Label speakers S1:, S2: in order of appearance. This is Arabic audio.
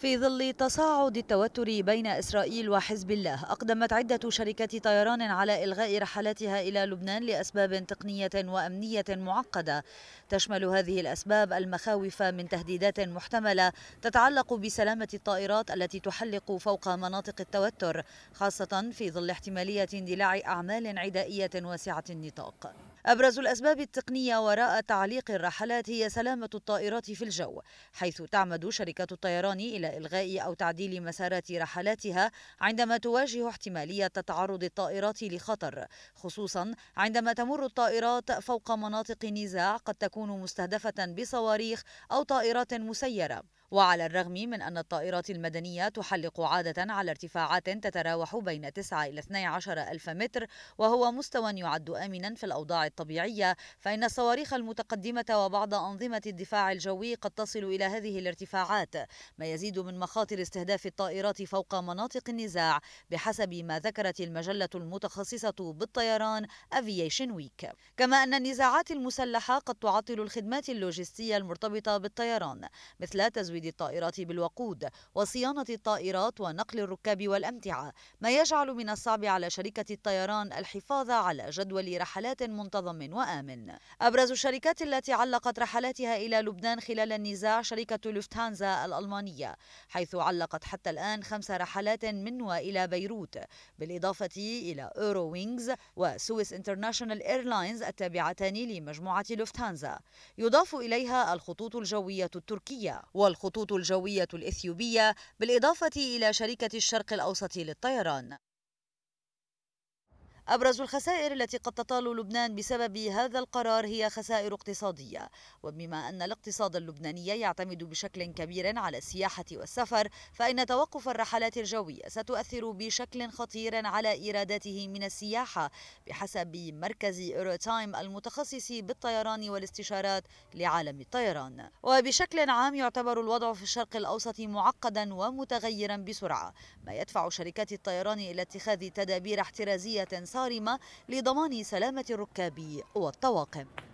S1: في ظل تصاعد التوتر بين إسرائيل وحزب الله أقدمت عدة شركات طيران على إلغاء رحلاتها إلى لبنان لأسباب تقنية وأمنية معقدة تشمل هذه الأسباب المخاوف من تهديدات محتملة تتعلق بسلامة الطائرات التي تحلق فوق مناطق التوتر خاصة في ظل احتمالية اندلاع أعمال عدائية واسعة النطاق أبرز الأسباب التقنية وراء تعليق الرحلات هي سلامة الطائرات في الجو، حيث تعمد شركات الطيران إلى إلغاء أو تعديل مسارات رحلاتها عندما تواجه احتمالية تعرض الطائرات لخطر، خصوصا عندما تمر الطائرات فوق مناطق نزاع قد تكون مستهدفة بصواريخ أو طائرات مسيرة. وعلى الرغم من أن الطائرات المدنية تحلق عادة على ارتفاعات تتراوح بين 9 إلى 12 ألف متر وهو مستوى يعد آمنا في الأوضاع الطبيعية فإن الصواريخ المتقدمة وبعض أنظمة الدفاع الجوي قد تصل إلى هذه الارتفاعات ما يزيد من مخاطر استهداف الطائرات فوق مناطق النزاع بحسب ما ذكرت المجلة المتخصصة بالطيران أفييشن ويك كما أن النزاعات المسلحة قد تعطل الخدمات اللوجستية المرتبطة بالطيران مثل تزويد توريد الطائرات بالوقود وصيانة الطائرات ونقل الركاب والأمتعة ما يجعل من الصعب على شركة الطيران الحفاظ على جدول رحلات منتظم وآمن أبرز الشركات التي علقت رحلاتها إلى لبنان خلال النزاع شركة لوفتهانزا الألمانية حيث علقت حتى الآن خمس رحلات من وإلى بيروت بالإضافة إلى أورو وينجز وسويس انترناشونال إيرلاينز التابعتان لمجموعة لوفتهانزا يضاف إليها الخطوط الجوية التركية والخطوط الخطوط الجوية الإثيوبية بالإضافة إلى شركة الشرق الأوسط للطيران أبرز الخسائر التي قد تطال لبنان بسبب هذا القرار هي خسائر اقتصادية وبما أن الاقتصاد اللبناني يعتمد بشكل كبير على السياحة والسفر فإن توقف الرحلات الجوية ستؤثر بشكل خطير على إيراداته من السياحة بحسب مركز إيروتايم المتخصص بالطيران والاستشارات لعالم الطيران وبشكل عام يعتبر الوضع في الشرق الأوسط معقدا ومتغيرا بسرعة ما يدفع شركات الطيران إلى اتخاذ تدابير احترازية صارمة لضمان سلامة الركاب والطواقم